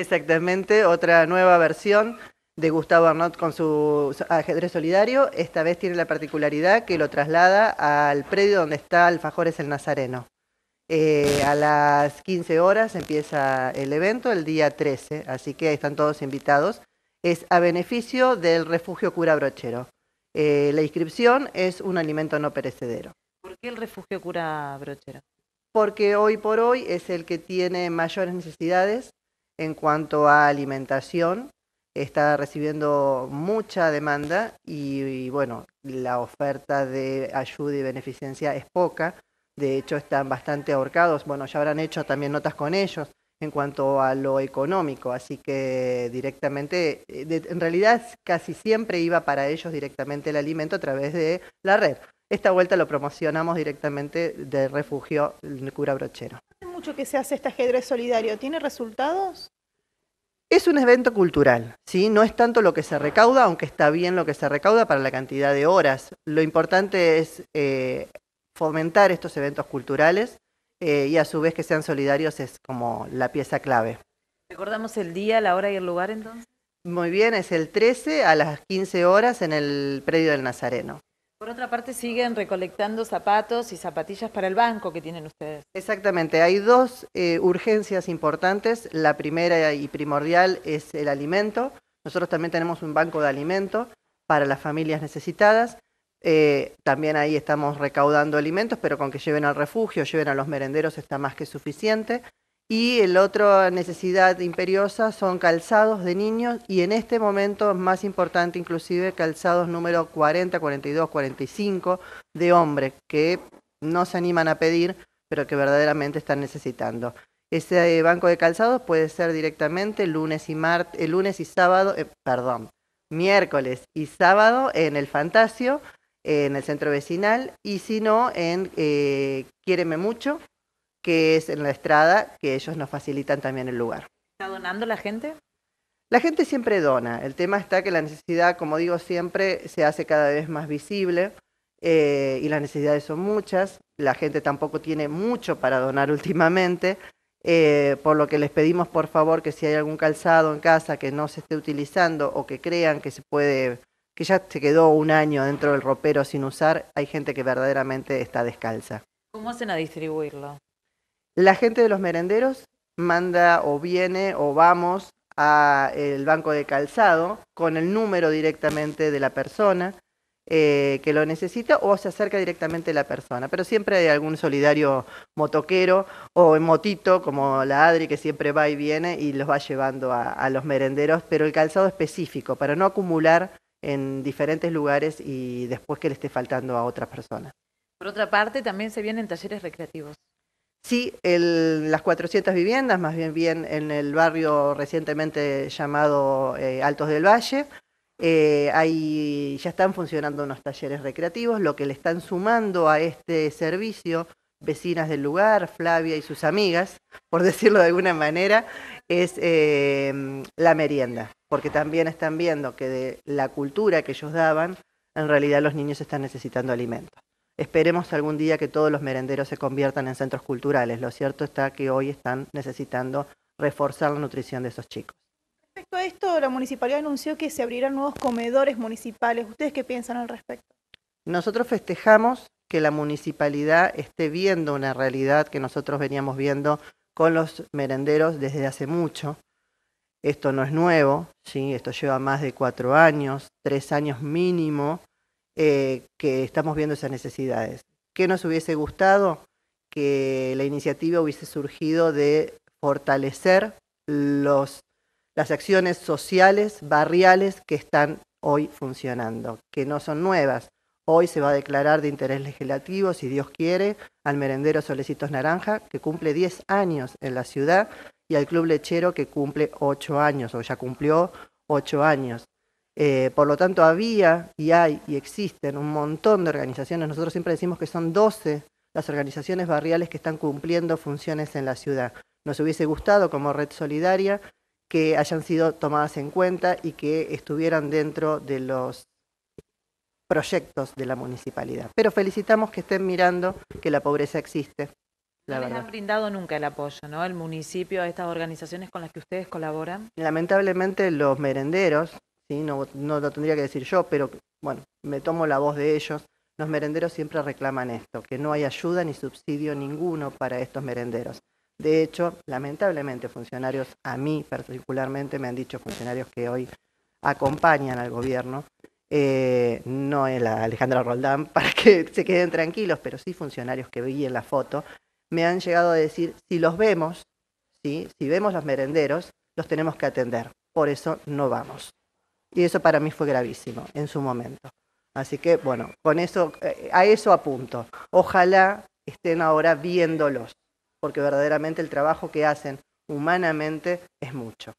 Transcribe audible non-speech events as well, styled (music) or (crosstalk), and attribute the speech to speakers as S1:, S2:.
S1: Exactamente, otra nueva versión de Gustavo Arnott con su ajedrez solidario. Esta vez tiene la particularidad que lo traslada al predio donde está Alfajores el Nazareno. Eh, a las 15 horas empieza el evento, el día 13, así que ahí están todos invitados. Es a beneficio del refugio cura brochero. Eh, la inscripción es un alimento no perecedero. ¿Por qué el refugio cura brochero? Porque hoy por hoy es el que tiene mayores necesidades en cuanto a alimentación. Está recibiendo mucha demanda y, bueno, la oferta de ayuda y beneficencia es poca. De hecho, están bastante ahorcados. Bueno, ya habrán hecho también notas con ellos en cuanto a lo económico, así que directamente, eh, en realidad casi siempre iba para ellos directamente el alimento a través de la red. Esta vuelta lo promocionamos directamente del refugio Cura Brochero
S2: mucho que se hace este ajedrez solidario. ¿Tiene resultados?
S1: Es un evento cultural, ¿sí? No es tanto lo que se recauda, aunque está bien lo que se recauda para la cantidad de horas. Lo importante es eh, fomentar estos eventos culturales eh, y a su vez que sean solidarios es como la pieza clave.
S2: ¿Recordamos el día, la hora y el lugar entonces?
S1: Muy bien, es el 13 a las 15 horas en el predio del Nazareno.
S2: Por otra parte, siguen recolectando zapatos y zapatillas para el banco que tienen ustedes.
S1: Exactamente, hay dos eh, urgencias importantes. La primera y primordial es el alimento. Nosotros también tenemos un banco de alimento para las familias necesitadas. Eh, también ahí estamos recaudando alimentos, pero con que lleven al refugio, lleven a los merenderos está más que suficiente. Y la otra necesidad imperiosa son calzados de niños y en este momento es más importante inclusive calzados número 40, 42, 45 de hombres que no se animan a pedir pero que verdaderamente están necesitando. Ese eh, banco de calzados puede ser directamente lunes y martes, eh, lunes y sábado, eh, perdón, miércoles y sábado en el Fantasio, en el centro vecinal y si no en eh, Quiéreme mucho, que es en la Estrada, que ellos nos facilitan también el lugar.
S2: ¿Está donando la gente?
S1: La gente siempre dona. El tema está que la necesidad, como digo siempre, se hace cada vez más visible eh, y las necesidades son muchas. La gente tampoco tiene mucho para donar (laughs) últimamente, eh, por lo que les pedimos por favor que si hay algún calzado en casa que no se esté utilizando o que crean que se puede que ya se quedó un año dentro del ropero sin usar, hay gente que verdaderamente está descalza.
S2: ¿Cómo hacen a distribuirlo?
S1: la gente de los merenderos manda o viene o vamos a el banco de calzado con el número directamente de la persona eh, que lo necesita o se acerca directamente a la persona. Pero siempre hay algún solidario motoquero o en motito, como la Adri, que siempre va y viene y los va llevando a, a los merenderos, pero el calzado específico, para no acumular en diferentes lugares y después que le esté faltando a otra persona.
S2: Por otra parte, también se vienen talleres recreativos.
S1: Sí, las 400 viviendas, más bien bien en el barrio recientemente llamado eh, Altos del Valle, eh, ya están funcionando unos talleres recreativos, lo que le están sumando a este servicio vecinas del lugar, Flavia y sus amigas, por (laughs) decirlo de alguna manera, es eh, la merienda, porque también están viendo que de la cultura que ellos daban, en realidad los niños están necesitando alimentos. Esperemos algún día que todos los merenderos se conviertan en centros culturales. Lo cierto está que hoy están necesitando reforzar la nutrición de esos chicos.
S2: Respecto a esto, la municipalidad anunció que se abrirán nuevos comedores municipales. ¿Ustedes qué piensan al respecto?
S1: Nosotros festejamos que la municipalidad esté viendo una realidad que nosotros veníamos viendo con los merenderos desde hace mucho. Esto no es nuevo, ¿sí? esto lleva más de cuatro años, tres años mínimo eh, que estamos viendo esas necesidades. ¿Qué nos hubiese gustado? Que la iniciativa hubiese surgido de fortalecer los, las acciones sociales, barriales que están hoy funcionando, que no son nuevas. Hoy se va a declarar de interés legislativo, si Dios quiere, al merendero Solecitos Naranja, que cumple 10 años en la ciudad, y al Club Lechero, que cumple 8 años, o ya cumplió 8 años. Eh, por lo tanto, había y hay y existen un montón de organizaciones. Nosotros siempre decimos que son 12 las organizaciones barriales que están cumpliendo funciones en la ciudad. Nos hubiese gustado como red solidaria que hayan sido tomadas en cuenta y que estuvieran dentro de los proyectos de la municipalidad. Pero felicitamos que estén mirando que la pobreza existe. La no les
S2: brindado nunca el apoyo, ¿no? El municipio a estas organizaciones con las que ustedes colaboran.
S1: Lamentablemente los merenderos, no, lo tendría que decir yo, pero bueno, me tomo la voz de ellos. Los merenderos siempre reclaman esto, que no hay ayuda ni subsidio ninguno para estos merenderos. De hecho, lamentablemente funcionarios, a mí particularmente me han dicho funcionarios que hoy acompañan al gobierno, eh, no Alejandra Roldán, (laughs) para que se queden tranquilos, pero sí funcionarios que vi en la foto, me han llegado a decir, si los vemos, si vemos los merenderos, los tenemos que atender, por eso no vamos. Y eso para mí fue gravísimo en su momento. Así que, bueno, con eso, eh, a eso apunto. Ojalá estén ahora viéndolos, porque verdaderamente el trabajo que hacen humanamente es mucho.